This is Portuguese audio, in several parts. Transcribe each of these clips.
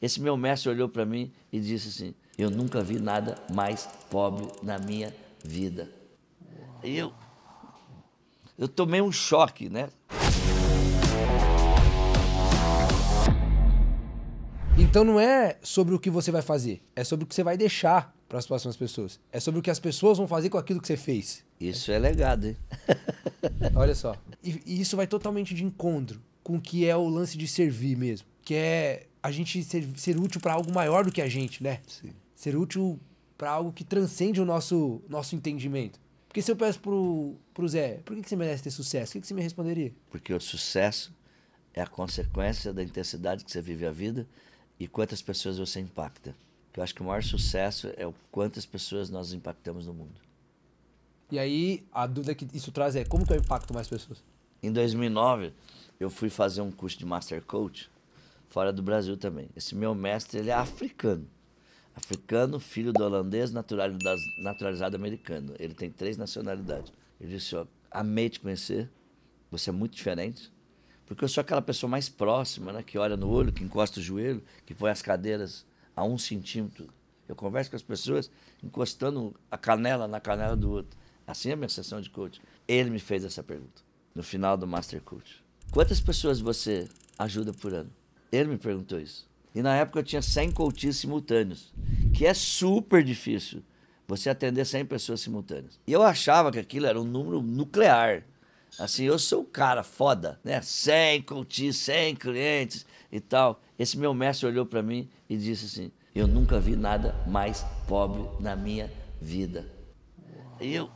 Esse meu mestre olhou para mim e disse assim: Eu nunca vi nada mais pobre na minha vida. E eu, eu tomei um choque, né? Então não é sobre o que você vai fazer, é sobre o que você vai deixar para as próximas pessoas. É sobre o que as pessoas vão fazer com aquilo que você fez. Isso é legado, hein? Olha só. E, e isso vai totalmente de encontro com o que é o lance de servir mesmo, que é a gente ser, ser útil para algo maior do que a gente, né? Sim. Ser útil para algo que transcende o nosso, nosso entendimento. Porque se eu peço pro, pro Zé, por que, que você merece ter sucesso? O que, que você me responderia? Porque o sucesso é a consequência da intensidade que você vive a vida e quantas pessoas você impacta. Eu acho que o maior sucesso é o quantas pessoas nós impactamos no mundo. E aí, a dúvida que isso traz é como que eu impacto mais pessoas? Em 2009, eu fui fazer um curso de Master Coach fora do Brasil também. Esse meu mestre, ele é africano. Africano, filho do holandês, naturalizado, americano. Ele tem três nacionalidades. Ele disse, ó, amei te conhecer, você é muito diferente, porque eu sou aquela pessoa mais próxima, né, que olha no olho, que encosta o joelho, que põe as cadeiras a um centímetro. Eu converso com as pessoas encostando a canela na canela do outro. Assim é a minha sessão de coach. Ele me fez essa pergunta no final do Master Coach. Quantas pessoas você ajuda por ano? inteiro me perguntou isso. E na época eu tinha 100 coaches simultâneos, que é super difícil você atender 100 pessoas simultâneas. E eu achava que aquilo era um número nuclear. Assim, eu sou o cara foda, né? 100 coaches, 100 clientes e tal. Esse meu mestre olhou para mim e disse assim: Eu nunca vi nada mais pobre na minha vida. E eu,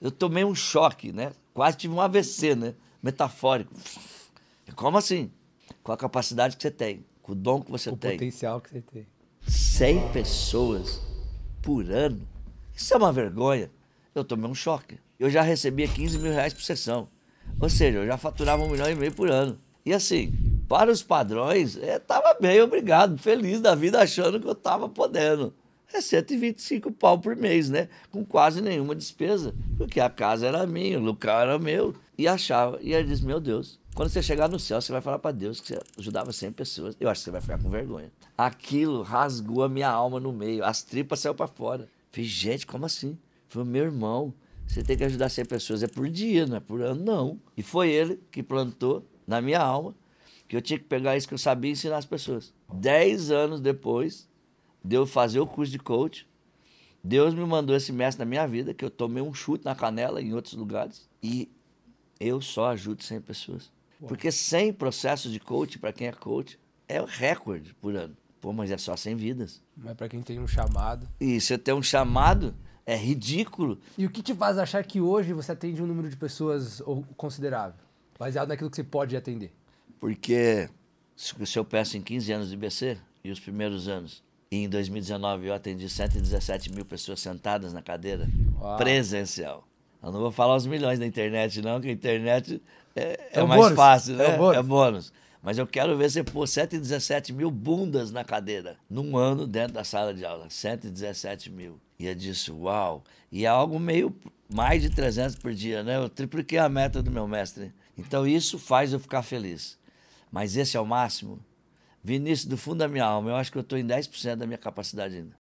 eu tomei um choque, né? Quase tive um AVC, né? Metafórico. Como assim? com a capacidade que você tem, com o dom que você com tem. O potencial que você tem. 100 pessoas por ano. Isso é uma vergonha. Eu tomei um choque. Eu já recebia 15 mil reais por sessão. Ou seja, eu já faturava um milhão e meio por ano. E assim, para os padrões, eu eh, estava bem, obrigado, feliz da vida, achando que eu estava podendo é 125 pau por mês, né? Com quase nenhuma despesa, porque a casa era minha, o local era meu. E achava, e ele disse, meu Deus, quando você chegar no céu, você vai falar para Deus que você ajudava 100 pessoas. Eu acho que você vai ficar com vergonha. Aquilo rasgou a minha alma no meio, as tripas saíram para fora. Falei, gente, como assim? Foi meu irmão, você tem que ajudar 100 pessoas, é por dia, não é por ano, não. E foi ele que plantou na minha alma que eu tinha que pegar isso que eu sabia e ensinar as pessoas. Dez anos depois, de eu fazer o curso de coach. Deus me mandou esse mestre na minha vida, que eu tomei um chute na canela em outros lugares. E eu só ajudo 100 pessoas. Uau. Porque 100 processos de coach, para quem é coach, é o recorde por ano. Pô, mas é só 100 vidas. Mas para quem tem um chamado. E você tem um chamado é ridículo. E o que te faz achar que hoje você atende um número de pessoas considerável? Baseado naquilo que você pode atender. Porque se eu peço em 15 anos de BC, e os primeiros anos e em 2019 eu atendi 117 mil pessoas sentadas na cadeira Uau. presencial. Eu não vou falar os milhões da internet, não, que a internet é, é, é mais bônus. fácil, é né? É bônus. é bônus. Mas eu quero ver você pôr 117 mil bundas na cadeira num ano dentro da sala de aula. 117 mil. E eu é disse, uau. E é algo meio mais de 300 por dia, né? Eu tripliquei a meta do meu mestre. Então isso faz eu ficar feliz. Mas esse é o máximo? Vinícius, do fundo da minha alma, eu acho que eu estou em 10% da minha capacidade ainda.